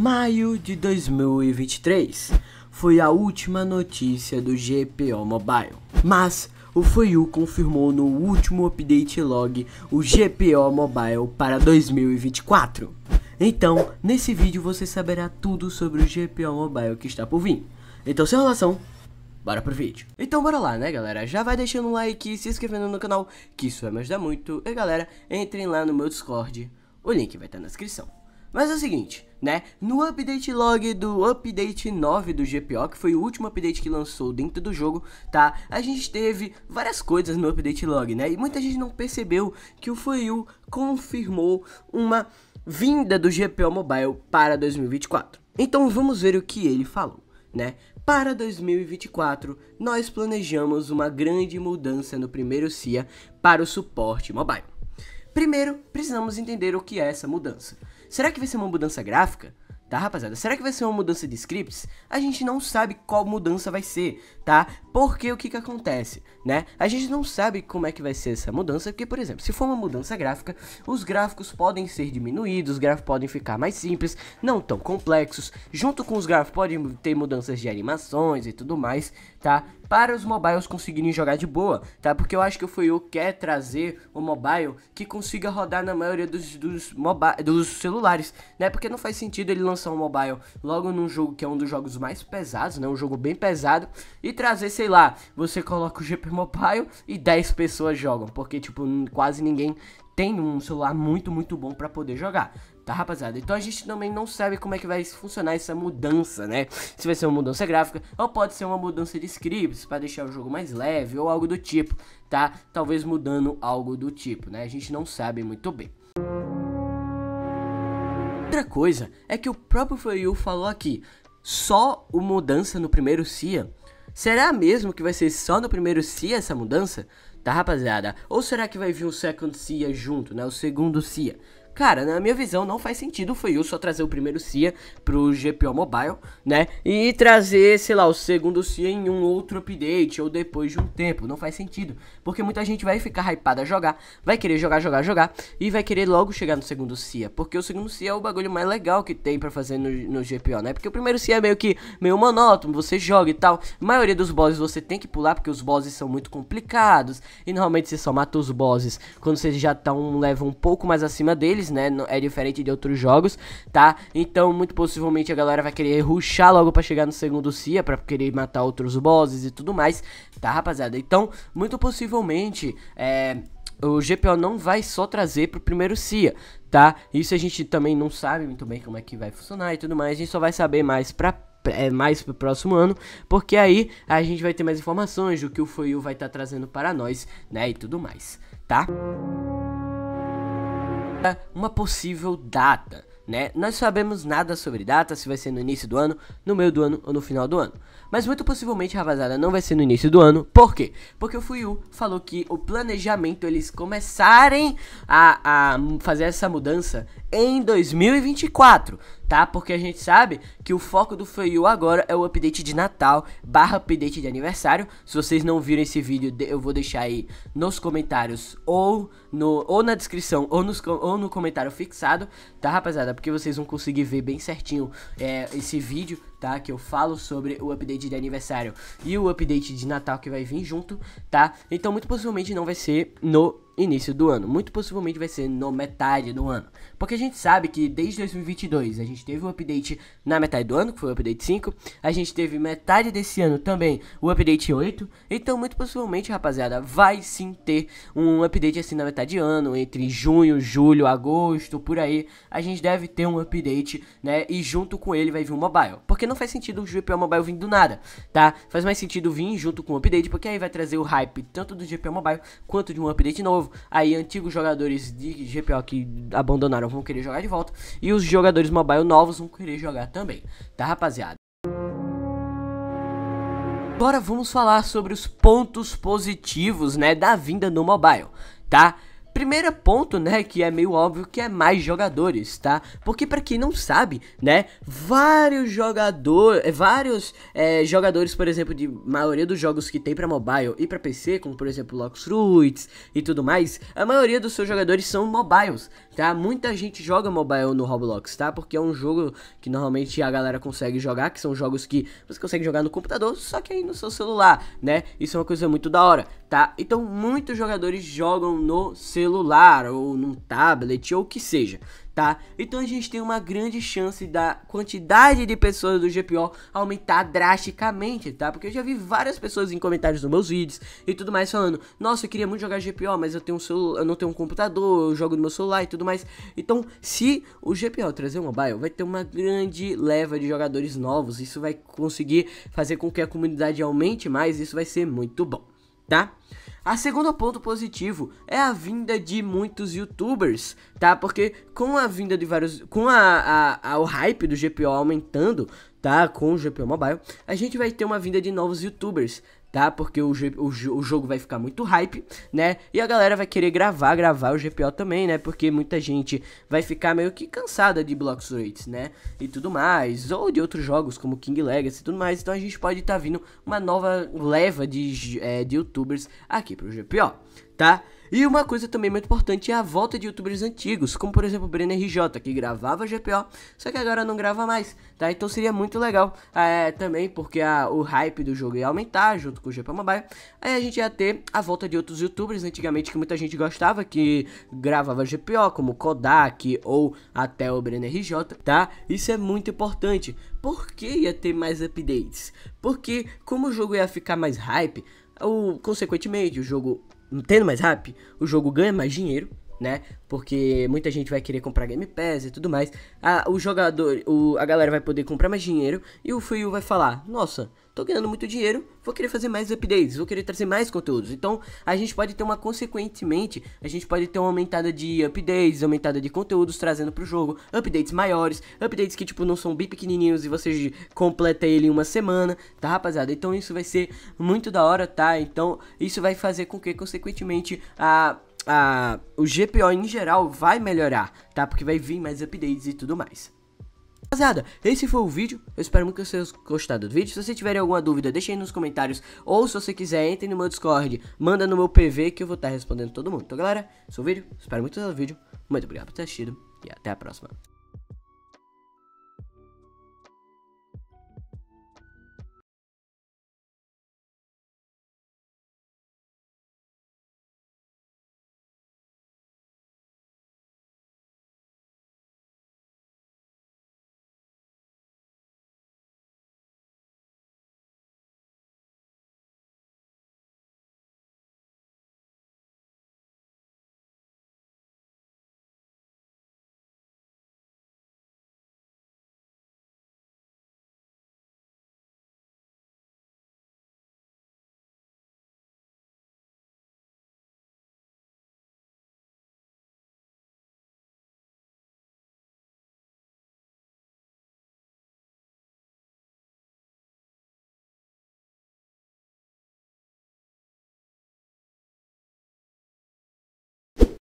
Maio de 2023 foi a última notícia do GPO Mobile, mas o FUIU confirmou no último update log o GPO Mobile para 2024. Então, nesse vídeo você saberá tudo sobre o GPO Mobile que está por vir. Então, sem relação, bora pro vídeo. Então bora lá, né galera? Já vai deixando um like, se inscrevendo no canal, que isso vai me ajudar muito. E galera, entrem lá no meu Discord, o link vai estar tá na descrição. Mas é o seguinte, né? No update log do update 9 do GPO, que foi o último update que lançou dentro do jogo, tá? A gente teve várias coisas no update log, né? E muita gente não percebeu que o FoiU confirmou uma vinda do GPO Mobile para 2024. Então vamos ver o que ele falou, né? Para 2024, nós planejamos uma grande mudança no primeiro CIA para o suporte mobile. Primeiro, precisamos entender o que é essa mudança. Será que vai ser uma mudança gráfica? Tá, rapaziada? Será que vai ser uma mudança de scripts? A gente não sabe qual mudança vai ser, tá? Porque o que que acontece, né? A gente não sabe como é que vai ser essa mudança, porque, por exemplo, se for uma mudança gráfica, os gráficos podem ser diminuídos, os gráficos podem ficar mais simples, não tão complexos, junto com os gráficos podem ter mudanças de animações e tudo mais, tá? para os mobiles conseguirem jogar de boa, tá? Porque eu acho que o Fuyu quer trazer o mobile que consiga rodar na maioria dos, dos, dos celulares, né? Porque não faz sentido ele lançar um mobile logo num jogo que é um dos jogos mais pesados, né? Um jogo bem pesado, e trazer, sei lá, você coloca o GP Mobile e 10 pessoas jogam, porque, tipo, quase ninguém tem um celular muito, muito bom para poder jogar tá, rapaziada? Então a gente também não sabe como é que vai funcionar essa mudança, né? Se vai ser uma mudança gráfica ou pode ser uma mudança de scripts para deixar o jogo mais leve ou algo do tipo, tá? Talvez mudando algo do tipo, né? A gente não sabe muito bem. Outra coisa é que o próprio Foyu falou aqui, só o mudança no primeiro CIA. Será mesmo que vai ser só no primeiro CIA essa mudança? Tá, rapaziada? Ou será que vai vir o Second CIA junto, né? O segundo CIA? Cara, na minha visão, não faz sentido foi eu só trazer o primeiro CIA pro GPO Mobile, né? E trazer, sei lá, o segundo CIA em um outro update ou depois de um tempo. Não faz sentido. Porque muita gente vai ficar hypada a jogar, vai querer jogar, jogar, jogar e vai querer logo chegar no segundo CIA. Porque o segundo CIA é o bagulho mais legal que tem para fazer no, no GPO, né? Porque o primeiro CIA é meio que meio monótono, você joga e tal. A maioria dos bosses você tem que pular porque os bosses são muito complicados. E normalmente você só mata os bosses quando você já tá um level um pouco mais acima dele deles, né? É diferente de outros jogos, tá? Então, muito possivelmente a galera vai querer ruxar logo para chegar no segundo CIA para querer matar outros bosses e tudo mais, tá, rapaziada? Então, muito possivelmente, é o GPO não vai só trazer pro primeiro CIA, tá? Isso a gente também não sabe muito bem como é que vai funcionar e tudo mais, a gente só vai saber mais pra é, mais pro próximo ano, porque aí a gente vai ter mais informações do que o Foiu vai estar tá trazendo para nós, né, e tudo mais, tá? uma possível data. Né? Nós sabemos nada sobre data, se vai ser no início do ano, no meio do ano ou no final do ano. Mas muito possivelmente, rapaziada, não vai ser no início do ano. Por quê? Porque o Fuyu falou que o planejamento eles começarem a, a fazer essa mudança em 2024 tá? Porque a gente sabe que o foco do Feiyu agora é o update de Natal barra update de aniversário. Se vocês não viram esse vídeo, eu vou deixar aí nos comentários ou, no, ou na descrição ou, nos, ou no comentário fixado, tá, rapaziada? Porque vocês vão conseguir ver bem certinho é, esse vídeo, tá? Que eu falo sobre o update de aniversário e o update de Natal que vai vir junto, tá? Então, muito possivelmente não vai ser no início do ano. Muito possivelmente vai ser no metade do ano. Porque a gente sabe que desde 2022 a gente teve o um update na metade do ano, que foi o update 5. A gente teve metade desse ano também o update 8. Então, muito possivelmente, rapaziada, vai sim ter um update assim na metade de ano, entre junho, julho, agosto, por aí. A gente deve ter um update, né? E junto com ele vai vir o mobile. Porque não faz sentido o GPL Mobile vir do nada, tá? Faz mais sentido vir junto com o update, porque aí vai trazer o hype tanto do GPL Mobile quanto de um update novo aí antigos jogadores de GPO que abandonaram vão querer jogar de volta, e os jogadores mobile novos vão querer jogar também, tá rapaziada? Agora vamos falar sobre os pontos positivos, né, da vinda no mobile, tá? Primeiro ponto, né, que é meio óbvio que é mais jogadores, tá? Porque para quem não sabe, né, vários jogadores, eh, vários é, jogadores, por exemplo, de maioria dos jogos que tem para mobile e para PC, como por exemplo Locks Fruits e tudo mais, a maioria dos seus jogadores são mobiles, tá? Muita gente joga mobile no Roblox, tá? Porque é um jogo que normalmente a galera consegue jogar, que são jogos que você consegue jogar no computador, só que aí no seu celular, né? Isso é uma coisa muito da hora, tá? Então muitos jogadores jogam no celular celular ou num tablet ou o que seja, tá? Então a gente tem uma grande chance da quantidade de pessoas do GPO aumentar drasticamente, tá? Porque eu já vi várias pessoas em comentários nos meus vídeos e tudo mais falando: "Nossa, eu queria muito jogar GPO, mas eu tenho um celular, eu não tenho um computador, eu jogo no meu celular e tudo mais". Então, se o GPO trazer um mobile, vai ter uma grande leva de jogadores novos, isso vai conseguir fazer com que a comunidade aumente mais, isso vai ser muito bom, tá? A segundo ponto positivo é a vinda de muitos youtubers, tá? Porque com a vinda de vários. Com a, a, a, o hype do GPO aumentando, tá? Com o GPO Mobile, a gente vai ter uma vinda de novos youtubers tá? Porque o, o, o, jogo vai ficar muito hype, né? E a galera vai querer gravar, gravar o GPO também, né? Porque muita gente vai ficar meio que cansada de Blocks Rates, né? E tudo mais, ou de outros jogos como King Legacy e tudo mais. Então a gente pode estar tá vindo uma nova leva de, é, de youtubers aqui pro GPO, tá? E uma coisa também muito importante é a volta de youtubers antigos, como por exemplo o Brenner RJ, que gravava GPO, só que agora não grava mais, tá? Então seria muito legal é, também, porque a, o hype do jogo ia aumentar junto com o GPO Mobile. Aí a gente ia ter a volta de outros youtubers antigamente que muita gente gostava, que gravava GPO, como Kodak ou até o Brenner RJ, tá? Isso é muito importante. Por que ia ter mais updates? Porque como o jogo ia ficar mais hype, o consequentemente o jogo tendo mais rápido, o jogo ganha mais dinheiro, né? Porque muita gente vai querer comprar Game Pass e tudo mais. A, ah, o jogador, o, a galera vai poder comprar mais dinheiro e o Fuyu vai falar: Nossa, tô ganhando muito dinheiro, vou querer fazer mais updates, vou querer trazer mais conteúdos. Então, a gente pode ter uma consequentemente, a gente pode ter uma aumentada de updates, aumentada de conteúdos trazendo pro jogo, updates maiores, updates que tipo não são bem pequenininhos e você completa ele em uma semana, tá rapaziada? Então isso vai ser muito da hora, tá? Então, isso vai fazer com que consequentemente a a, o GPO em geral vai melhorar, tá? Porque vai vir mais updates e tudo mais. Rapaziada, esse foi o vídeo. Eu espero muito que vocês tenham gostado do vídeo. Se vocês tiverem alguma dúvida, deixem nos comentários. Ou se você quiser, entre no meu Discord, manda no meu PV que eu vou estar respondendo todo mundo. Então, galera, esse foi o vídeo. Espero muito que vocês tenham vídeo. Muito obrigado por ter assistido e até a próxima.